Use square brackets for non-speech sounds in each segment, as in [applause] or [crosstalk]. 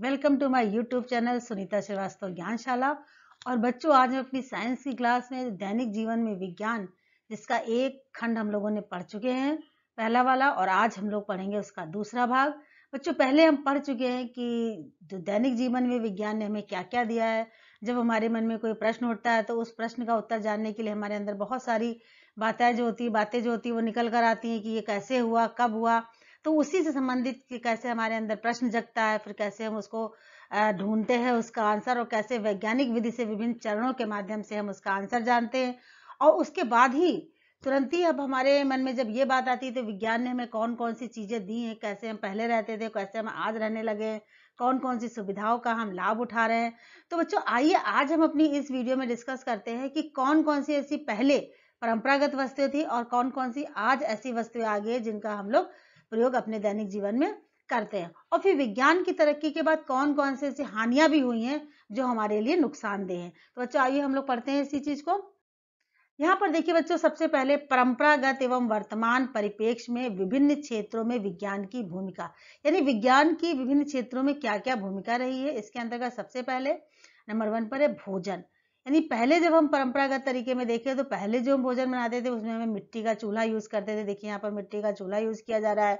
welcome to my YouTube channel Sunita Srivastava Gyanshala और बच्चों आज हम अपनी साइंस की क्लास में दैनिक जीवन में विज्ञान जिसका एक खंड हम लोगों ने पढ़ चुके हैं पहला वाला और आज हम लोग पढ़ेंगे उसका दूसरा भाग बच्चों पहले हम पढ़ चुके हैं कि जो दैनिक जीवन में विज्ञान ने हमें क्या क्या दिया है जब हमारे मन में कोई प्रश्न उठता है तो उस प्रश्न का उत्तर जानने के लिए हमारे अंदर बहुत सारी बातें जो होती है बातें जो होती है वो निकल कर आती हैं कि ये कैसे हुआ कब हुआ तो उसी से संबंधित कि कैसे हमारे अंदर प्रश्न जगता है फिर कैसे हम उसको ढूंढते हैं उसका आंसर और कैसे वैज्ञानिक विधि से विभिन्न चरणों के माध्यम से हम उसका आंसर जानते हैं और उसके बाद ही तुरंत ही अब हमारे मन में जब ये बात आती है तो विज्ञान ने हमें कौन कौन सी चीज़ें दी हैं कैसे हम पहले रहते थे कैसे हम आज रहने लगे कौन कौन सी सुविधाओं का हम लाभ उठा रहे हैं तो बच्चों आइए आज हम अपनी इस वीडियो में डिस्कस करते हैं कि कौन कौन सी ऐसी पहले परंपरागत वस्तुएं थी और कौन कौन सी आज ऐसी वस्तुएं आ गई जिनका हम लोग प्रयोग अपने दैनिक जीवन में करते हैं और फिर विज्ञान की तरक्की के बाद कौन कौन से ऐसी हानियां भी हुई हैं जो हमारे लिए नुकसानदेह हैं तो बच्चों आइए हम लोग पढ़ते हैं इसी चीज को यहाँ पर देखिए बच्चों सबसे पहले परंपरागत एवं वर्तमान परिपेक्ष में विभिन्न क्षेत्रों में विज्ञान की भूमिका यानी विज्ञान की विभिन्न क्षेत्रों में क्या क्या भूमिका रही है इसके अंतर्गत सबसे पहले नंबर वन पर है भोजन यानी पहले जब हम परंपरागत तरीके में देखें तो पहले जो हम भोजन बनाते थे उसमें हमें मिट्टी का चूल्हा यूज़ करते थे देखिए यहाँ पर मिट्टी का चूल्हा यूज़ किया जा रहा है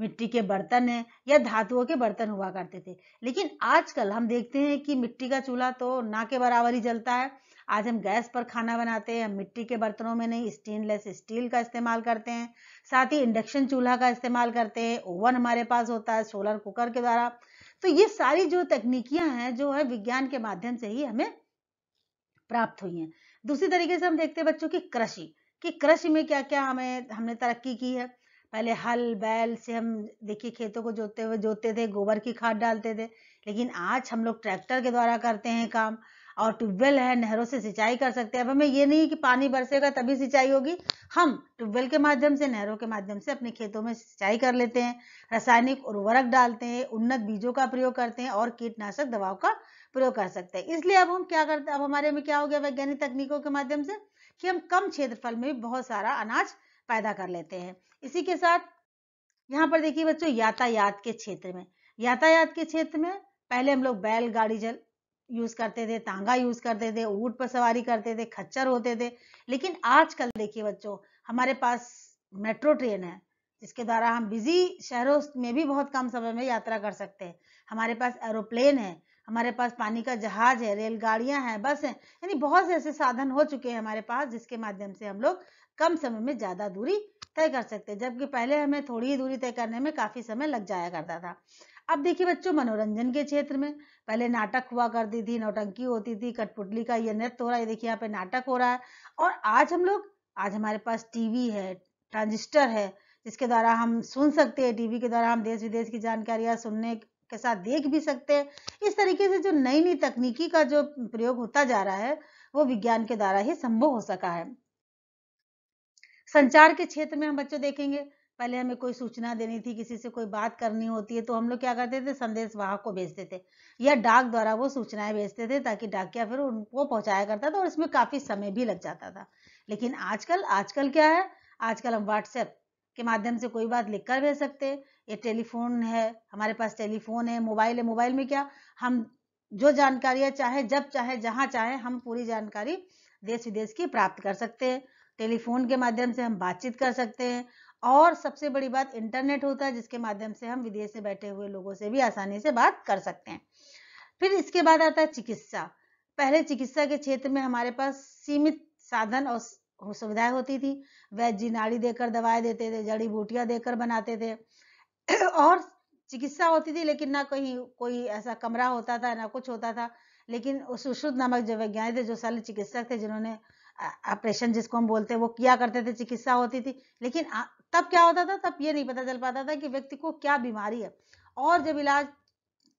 मिट्टी के बर्तन है या धातुओं के बर्तन हुआ करते थे लेकिन आजकल हम देखते हैं कि मिट्टी का चूल्हा तो ना के बराबर ही जलता है आज हम गैस पर खाना बनाते हैं मिट्टी के बर्तनों में नहीं स्टेनलेस स्टील का इस्तेमाल करते हैं साथ ही इंडक्शन चूल्हा का इस्तेमाल करते हैं ओवन हमारे पास होता है सोलर कुकर के द्वारा तो ये सारी जो तकनीकियां हैं जो है विज्ञान के माध्यम से ही हमें प्राप्त हुई हैं दूसरी तरीके से हम देखते हैं बच्चों की कृषि कि कृषि में क्या क्या हमें हमने तरक्की की है पहले हल बैल से हम देखिए खेतों को जोतते हुए जोतते थे गोबर की खाद डालते थे लेकिन आज हम लोग ट्रैक्टर के द्वारा करते हैं काम और ट्यूबवेल है नहरों से सिंचाई कर सकते हैं अब हमें ये नहीं कि पानी बरसेगा तभी सिंचाई होगी हम ट्यूबवेल के माध्यम से नहरों के माध्यम से अपने खेतों में सिंचाई कर लेते हैं रासायनिक उर्वरक डालते हैं उन्नत बीजों का प्रयोग करते हैं और कीटनाशक दवाओं का प्रयोग कर सकते हैं इसलिए अब हम क्या करते अब हमारे में क्या हो गया वैज्ञानिक तकनीकों के माध्यम से कि हम कम क्षेत्रफल में भी बहुत सारा अनाज पैदा कर लेते हैं इसी के साथ यहाँ पर देखिए बच्चों यातायात के क्षेत्र में यातायात के क्षेत्र में पहले हम लोग बैल गाड़ी जल यूज करते थे तांगा यूज करते थे ऊट पर सवारी करते थे खच्चर होते थे लेकिन आजकल देखिए बच्चों हमारे पास मेट्रो ट्रेन है जिसके द्वारा हम बिजी शहरों में भी बहुत कम समय में यात्रा कर सकते हैं हमारे पास एरोप्लेन है हमारे पास पानी का जहाज है रेलगाड़ियां हैं बस हैं यानी बहुत से ऐसे साधन हो चुके हैं हमारे पास जिसके माध्यम से हम लोग कम समय में ज़्यादा दूरी तय कर सकते हैं जबकि पहले हमें थोड़ी ही दूरी तय करने में काफ़ी समय लग जाया करता था अब देखिए बच्चों मनोरंजन के क्षेत्र में पहले नाटक हुआ करती थी नौटंकी होती थी कठपुतली का ये नृत्य हो रहा है देखिए यहाँ पे नाटक हो रहा है और आज हम लोग आज हमारे पास टीवी है ट्रांजिस्टर है जिसके द्वारा हम सुन सकते हैं टीवी के द्वारा हम देश विदेश की जानकारियां सुनने के साथ देख भी सकते हैं इस तरीके से जो नई नई तकनीकी का जो प्रयोग होता जा रहा है वो विज्ञान के द्वारा ही संभव हो सका है संचार के क्षेत्र में हम बच्चों देखेंगे पहले हमें कोई सूचना देनी थी किसी से कोई बात करनी होती है तो हम लोग क्या करते थे संदेश वाहक को भेजते थे या डाक द्वारा वो सूचनाएं भेजते थे ताकि डाकिया फिर उनको पहुंचाया करता था और इसमें काफी समय भी लग जाता था लेकिन आजकल आजकल क्या है आजकल हम व्हाट्सएप के माध्यम से कोई बात लिखकर भेज सकते हैं ये टेलीफोन है हमारे पास टेलीफोन है मोबाइल है मोबाइल में क्या हम जो जानकारियां चाहे जब चाहे जहां चाहे हम पूरी जानकारी देश विदेश की प्राप्त कर सकते हैं टेलीफोन के माध्यम से हम बातचीत कर सकते हैं और सबसे बड़ी बात इंटरनेट होता है जिसके माध्यम से हम विदेश से बैठे हुए लोगों से भी आसानी से बात कर सकते हैं फिर इसके बाद आता है चिकित्सा पहले चिकित्सा के क्षेत्र में हमारे पास सीमित साधन और सुविधाएं होती थी वैद्य जी नाड़ी देकर दवाएं देते थे जड़ी बूटियां देकर बनाते थे और चिकित्सा होती थी लेकिन ना कहीं कोई ऐसा कमरा होता था ना कुछ होता था लेकिन सुश्रुत नामक जो वैज्ञानिक थे जो शल्य चिकित्सक थे जिन्होंने ऑपरेशन जिसको हम बोलते हैं वो किया करते थे चिकित्सा होती थी लेकिन तब क्या होता था तब ये नहीं पता चल पाता था कि व्यक्ति को क्या बीमारी है और जब इलाज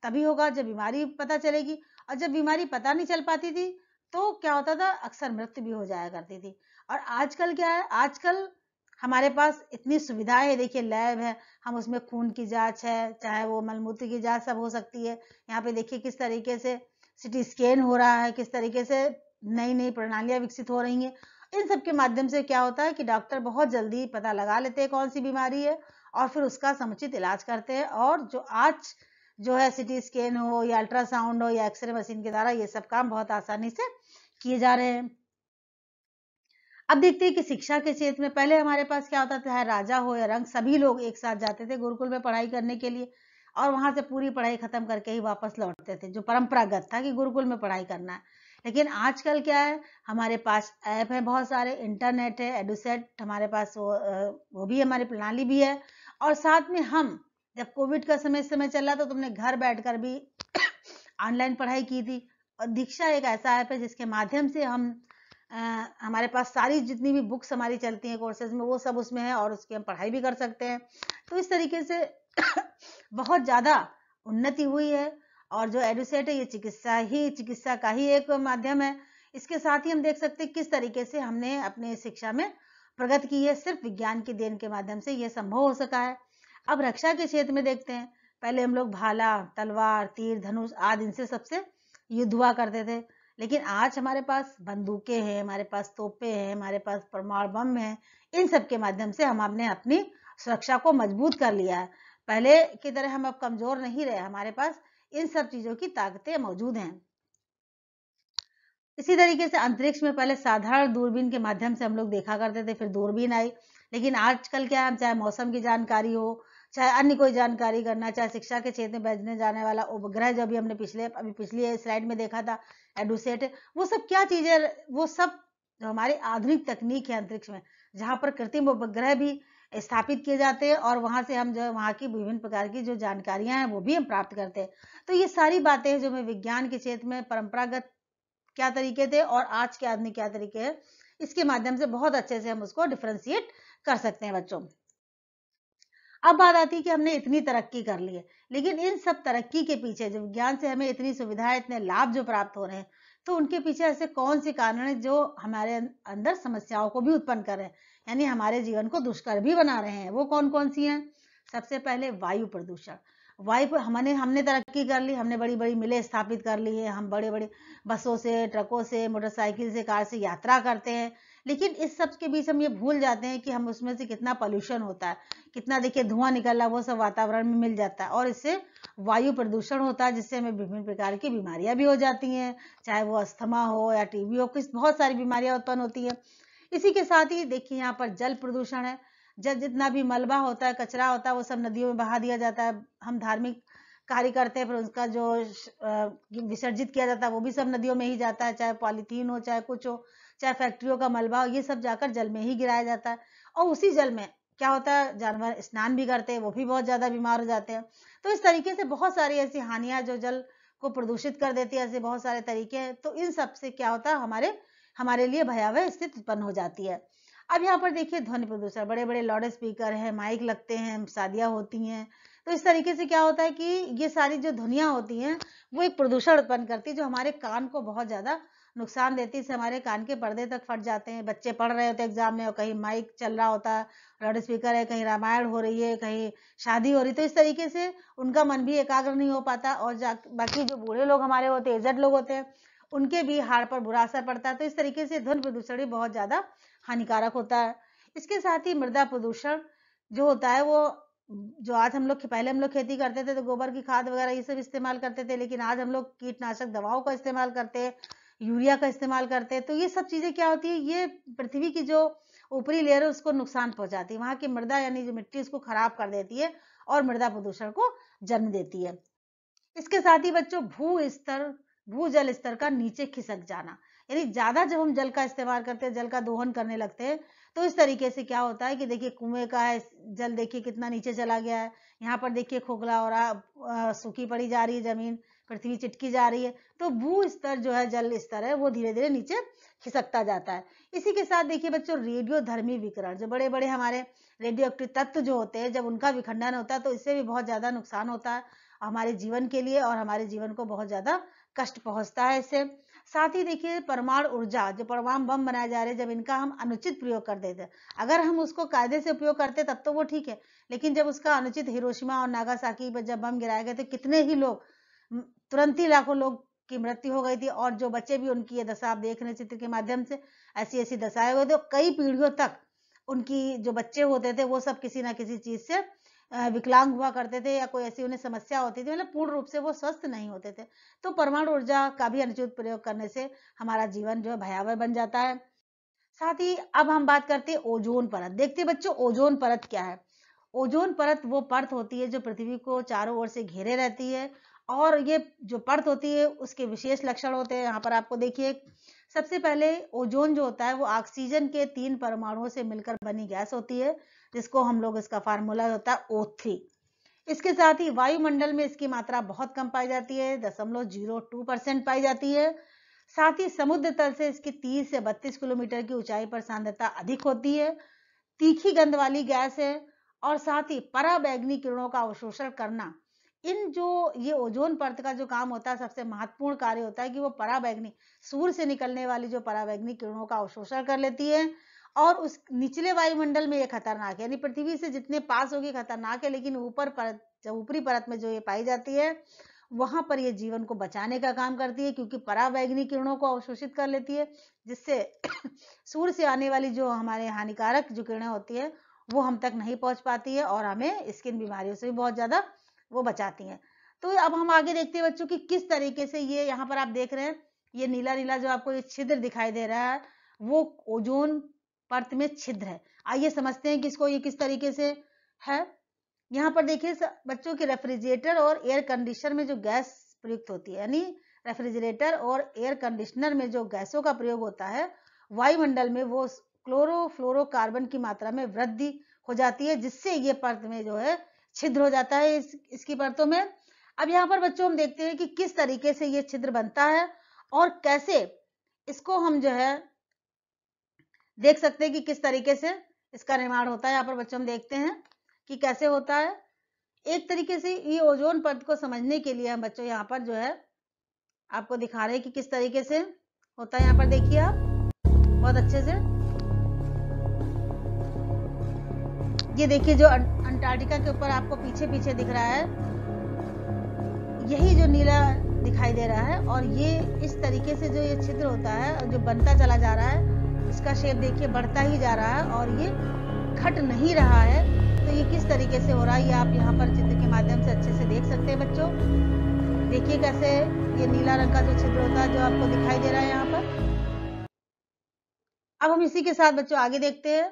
तभी होगा जब बीमारी पता चलेगी और जब बीमारी पता नहीं चल पाती थी तो क्या होता था अक्सर मृत्यु भी हो जाया करती थी और आजकल क्या है आजकल हमारे पास इतनी सुविधाएं है देखिए लैब है हम उसमें खून की जांच है चाहे वो मलमूत्र की जांच सब हो सकती है यहाँ पे देखिए किस तरीके से सिटी स्कैन हो रहा है किस तरीके से नई नई प्रणालियां विकसित हो रही हैं इन सब के माध्यम से क्या होता है कि डॉक्टर बहुत जल्दी पता लगा लेते हैं कौन सी बीमारी है और फिर उसका समुचित इलाज करते हैं और जो आज जो है सिटी स्कैन हो या अल्ट्रासाउंड हो या एक्सरे मशीन के द्वारा ये सब काम बहुत आसानी से किए जा रहे हैं अब देखते हैं कि शिक्षा के क्षेत्र में पहले हमारे पास क्या होता था राजा हो या रंग सभी लोग एक साथ जाते थे गुरुकुल में पढ़ाई करने के लिए और वहां से पूरी पढ़ाई खत्म करके ही वापस लौटते थे जो परंपरागत था कि गुरुकुल में पढ़ाई करना है लेकिन आजकल क्या है हमारे पास ऐप है बहुत सारे इंटरनेट है एडुसेट हमारे पास वो वो भी हमारी प्रणाली भी है और साथ में हम जब कोविड का समय समय चल रहा था तो तुमने घर बैठकर भी [coughs] ऑनलाइन पढ़ाई की थी और दीक्षा एक ऐसा ऐप है जिसके माध्यम से हम हमारे पास सारी जितनी भी बुक्स हमारी चलती हैं कोर्सेज में वो सब उसमें है और उसकी हम पढ़ाई भी कर सकते हैं तो इस तरीके से [coughs] बहुत ज़्यादा उन्नति हुई है और जो एडुसेट है ये चिकित्सा ही चिकित्सा का ही एक माध्यम है इसके साथ ही हम देख सकते हैं किस तरीके से हमने अपने शिक्षा में प्रगति की है सिर्फ विज्ञान की देन के माध्यम से यह संभव हो सका है अब रक्षा के क्षेत्र में देखते हैं पहले हम लोग भाला तलवार तीर धनुष आदि इनसे सबसे युद्ध हुआ करते थे लेकिन आज हमारे पास बंदूकें हैं हमारे पास तोपे हैं हमारे पास परमाणु बम हैं इन सब के माध्यम से हम आपने अपनी सुरक्षा को मजबूत कर लिया है पहले की तरह हम अब कमजोर नहीं रहे हमारे पास इन सब चीजों की ताकतें मौजूद हैं इसी तरीके से अंतरिक्ष में पहले साधारण दूरबीन के माध्यम से हम लोग देखा करते थे फिर दूरबीन आई लेकिन आजकल क्या है चाहे मौसम की जानकारी हो चाहे अन्य कोई जानकारी करना चाहे शिक्षा के क्षेत्र में भेजने जाने वाला उपग्रह जो भी हमने पिछले अभी पिछली स्लाइड में देखा था एडुसेट वो सब क्या चीज़ें वो सब जो हमारी आधुनिक तकनीक है अंतरिक्ष में जहाँ पर कृत्रिम उपग्रह भी स्थापित किए जाते हैं और वहां से हम जो है वहाँ की विभिन्न प्रकार की जो जानकारियां हैं वो भी हम प्राप्त करते हैं तो ये सारी बातें हैं जो मैं विज्ञान के क्षेत्र में परंपरागत क्या तरीके थे और आज के आदमी क्या तरीके हैं इसके माध्यम से बहुत अच्छे से हम उसको डिफ्रेंशिएट कर सकते हैं बच्चों अब बात आती है कि हमने इतनी तरक्की कर ली है लेकिन इन सब तरक्की के पीछे जो विज्ञान से हमें इतनी सुविधाएं इतने लाभ जो प्राप्त हो रहे हैं तो उनके पीछे ऐसे कौन से कारण है जो हमारे अं-, अंदर समस्याओं को भी उत्पन्न कर रहे हैं यानी हमारे जीवन को दुष्कर भी बना रहे हैं वो कौन कौन सी हैं सबसे पहले वायु प्रदूषण वायु हमने हमने तरक्की कर ली हमने बड़ी बड़ी मिले स्थापित कर ली है हम बड़े बड़े बसों से ट्रकों से मोटरसाइकिल से कार से यात्रा करते हैं लेकिन इस सब के बीच हम ये भूल जाते हैं कि हम उसमें से कितना पॉल्यूशन होता है कितना देखिए धुआं निकला वो सब वातावरण में मिल जाता है और इससे वायु प्रदूषण होता है जिससे हमें विभिन्न प्रकार की बीमारियां भी हो जाती हैं चाहे वो अस्थमा हो या टीबी हो किस बहुत सारी बीमारियां उत्पन्न होती हैं इसी के साथ ही देखिए यहाँ पर जल प्रदूषण है जब जितना भी मलबा होता है कचरा होता है वो सब नदियों में बहा दिया जाता है हम धार्मिक कार्य करते हैं फिर उसका जो विसर्जित किया जाता है वो भी सब नदियों में ही जाता है चाहे पॉलीथीन हो चाहे कुछ हो चाहे फैक्ट्रियों का मलबा हो ये सब जाकर जल में ही गिराया जाता है और उसी जल में क्या होता है जानवर स्नान भी करते हैं वो भी बहुत ज़्यादा बीमार हो जाते हैं तो इस तरीके से बहुत सारी ऐसी हानियां जो जल को प्रदूषित कर देती है ऐसे बहुत सारे तरीके हैं तो इन सब से क्या होता है हमारे हमारे लिए भयावह स्थिति उत्पन्न हो जाती है अब यहाँ पर देखिए ध्वनि प्रदूषण बड़े बड़े लाउड स्पीकर है माइक लगते हैं शादियां होती हैं तो इस तरीके से क्या होता है कि ये सारी जो धुनिया होती हैं वो एक प्रदूषण उत्पन्न करती है जो हमारे कान को बहुत ज़्यादा नुकसान देती है हमारे कान के पर्दे तक फट जाते हैं बच्चे पढ़ रहे होते हैं एग्जाम में और कहीं माइक चल रहा होता है लाउड स्पीकर है कहीं रामायण हो रही है कहीं शादी हो रही तो इस तरीके से उनका मन भी एकाग्र नहीं हो पाता और बाकी जो बूढ़े लोग हमारे होते हैं एजड लोग होते हैं उनके भी हाड़ पर बुरा असर पड़ता है तो इस तरीके से ध्वन प्रदूषण भी बहुत ज़्यादा हानिकारक होता है इसके साथ ही मृदा प्रदूषण जो होता है वो जो आज हम लोग पहले हम लोग खेती करते थे तो गोबर की खाद वगैरह ये सब इस्तेमाल करते थे लेकिन आज हम लोग कीटनाशक दवाओं का इस्तेमाल करते हैं यूरिया का इस्तेमाल करते हैं तो ये सब चीज़ें क्या होती है ये पृथ्वी की जो ऊपरी लेयर है उसको नुकसान पहुंचाती है वहां की मृदा यानी जो मिट्टी उसको खराब कर देती है और मृदा प्रदूषण को जन्म देती है इसके साथ ही बच्चों भू स्तर भू जल स्तर का नीचे खिसक जाना यानी ज्यादा जब हम जल का इस्तेमाल करते हैं जल का दोहन करने लगते हैं तो इस तरीके से क्या होता है कि देखिए कुएं का है जल देखिए कितना नीचे चला गया है यहाँ पर देखिए खोखला हो रहा सूखी पड़ी जा रही है जमीन पृथ्वी चिटकी जा रही है तो भू स्तर जो है जल स्तर है वो धीरे धीरे नीचे खिसकता जाता है इसी के साथ देखिए बच्चों रेडियो धर्मी विकरण जो बड़े बड़े हमारे रेडियो एक्टिव तत्व जो होते हैं जब उनका विखंडन होता है तो इससे भी बहुत ज्यादा नुकसान होता है हमारे जीवन के लिए और हमारे जीवन को बहुत ज्यादा कष्ट पहुंचता है इससे साथ ही देखिए परमाणु ऊर्जा जो परमाणु बम बनाए जा रहे हैं जब इनका हम अनुचित प्रयोग कर देते अगर हम उसको कायदे से उपयोग करते तब तो वो ठीक है लेकिन जब उसका अनुचित हिरोशिमा और नागासाकी पर जब बम गिराए गए थे कितने ही लोग तुरंत ही लाखों लोग की मृत्यु हो गई थी और जो बच्चे भी उनकी ये दशा आप देख रहे चित्र के माध्यम से ऐसी ऐसी दशाएं हुए थे कई पीढ़ियों तक उनकी जो बच्चे होते थे वो सब किसी ना किसी चीज से विकलांग हुआ करते थे या कोई ऐसी उन्हें समस्या होती थी मतलब पूर्ण रूप से वो स्वस्थ नहीं होते थे तो परमाणु ऊर्जा का भी अनुचित प्रयोग करने से हमारा जीवन जो है भयावह बन जाता है साथ ही अब हम बात करते हैं ओजोन परत देखते बच्चों ओजोन परत क्या है ओजोन परत वो पर्थ होती है जो पृथ्वी को चारों ओर से घेरे रहती है और ये जो पर्थ होती है उसके विशेष लक्षण होते हैं यहाँ पर आपको देखिए सबसे पहले ओजोन जो होता है वो ऑक्सीजन के तीन परमाणुओं से मिलकर बनी गैस होती है जिसको हम लोग इसका फार्मूला होता है ओ थ्री इसके साथ ही वायुमंडल में इसकी मात्रा बहुत कम पाई जाती है दशमलव जीरो टू परसेंट पाई जाती है साथ ही समुद्र तल से इसकी 30 से 32 किलोमीटर की ऊंचाई पर सांद्रता अधिक होती है तीखी गंध वाली गैस है और साथ ही पराबैग्नी किरणों का अवशोषण करना इन जो ये ओजोन परत का जो काम होता है सबसे महत्वपूर्ण कार्य होता है कि वो पराबैग्नी सूर्य से निकलने वाली जो पराबैग्नी किरणों का अवशोषण कर लेती है और उस निचले वायुमंडल में ये खतरनाक है यानी पृथ्वी से जितने पास होगी खतरनाक है लेकिन ऊपर परत ऊपरी परत में जो ये पाई जाती है वहां पर ये जीवन को बचाने का काम करती है क्योंकि परावैग्नि किरणों को अवशोषित कर लेती है जिससे [coughs] सूर्य से आने वाली जो हमारे हानिकारक जो किरणें होती है वो हम तक नहीं पहुंच पाती है और हमें स्किन बीमारियों से भी बहुत ज्यादा वो बचाती है तो अब हम आगे देखते हैं बच्चों कि किस तरीके से ये यहाँ पर आप देख रहे हैं ये नीला नीला जो आपको ये छिद्र दिखाई दे रहा है वो ओजोन पर्त में छिद्र है आइए समझते हैं कि इसको ये किस तरीके से है यहाँ पर देखिए बच्चों के रेफ्रिजरेटर और एयर कंडीशनर में जो गैस प्रयुक्त होती है यानी रेफ्रिजरेटर और एयर कंडीशनर में जो गैसों का प्रयोग होता है वायुमंडल में वो क्लोरोफ्लोरोकार्बन की मात्रा में वृद्धि हो जाती है जिससे ये पर्त में जो है छिद्र हो जाता है इस, इसकी परतों में अब यहाँ पर बच्चों हम देखते हैं कि किस तरीके से ये छिद्र बनता है और कैसे इसको हम जो है देख सकते हैं कि किस तरीके से इसका निर्माण होता है यहाँ पर बच्चों हम देखते हैं कि कैसे होता है एक तरीके से ये ओजोन पद को समझने के लिए हम बच्चों यहाँ पर जो है आपको दिखा रहे हैं कि किस तरीके से होता है यहाँ पर देखिए आप बहुत अच्छे से ये देखिए जो अं-, अंटार्कटिका के ऊपर आपको पीछे पीछे दिख रहा है यही जो नीला दिखाई दे रहा है और ये इस तरीके से जो ये छिद्र होता है जो बनता चला जा रहा है इसका शेप देखिए बढ़ता ही जा रहा है और ये घट नहीं रहा है तो ये किस तरीके से हो रहा है ये आप यहाँ पर चित्र के माध्यम से अच्छे से देख सकते हैं बच्चों देखिए कैसे ये नीला रंग का जो छिद्र होता है जो आपको दिखाई दे रहा है यहाँ पर अब हम इसी के साथ बच्चों आगे देखते हैं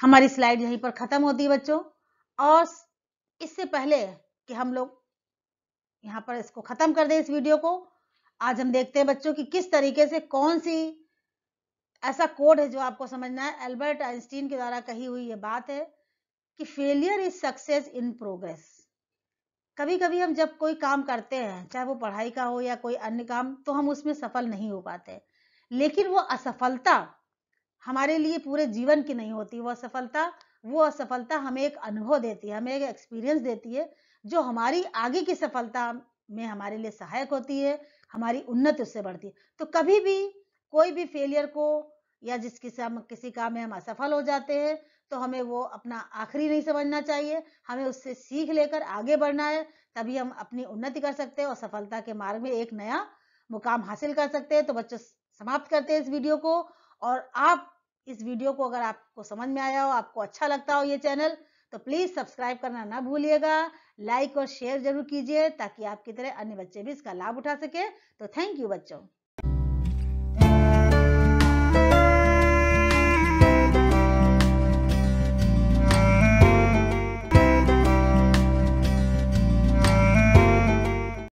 हमारी स्लाइड यहीं पर खत्म होती है बच्चों और इससे पहले कि हम लोग यहाँ पर इसको खत्म कर दें इस वीडियो को आज हम देखते हैं बच्चों की किस तरीके से कौन सी ऐसा कोड है जो आपको समझना है एल्बर्ट आइंस्टीन के द्वारा कही हुई ये बात है कि failure is success in progress कभी कभी हम जब कोई काम करते हैं चाहे वो पढ़ाई का हो या कोई अन्य काम तो हम उसमें सफल नहीं हो पाते लेकिन वो असफलता हमारे लिए पूरे जीवन की नहीं होती वो असफलता वो असफलता हमें एक अनुभव देती है हमें एक एक्सपीरियंस देती है जो हमारी आगे की सफलता में हमारे लिए सहायक होती है हमारी उन्नति उससे बढ़ती है तो कभी भी कोई भी फेलियर को या जिस किसी किसी काम में हम असफल हो जाते हैं तो हमें वो अपना आखिरी नहीं समझना चाहिए हमें उससे सीख लेकर आगे बढ़ना है तभी हम अपनी उन्नति कर सकते हैं और सफलता के मार्ग में एक नया मुकाम हासिल कर सकते हैं तो बच्चों समाप्त करते हैं इस वीडियो को और आप इस वीडियो को अगर आपको समझ में आया हो आपको अच्छा लगता हो ये चैनल तो प्लीज़ सब्सक्राइब करना ना भूलिएगा लाइक और शेयर जरूर कीजिए ताकि आपकी तरह अन्य बच्चे भी इसका लाभ उठा सके तो थैंक यू बच्चों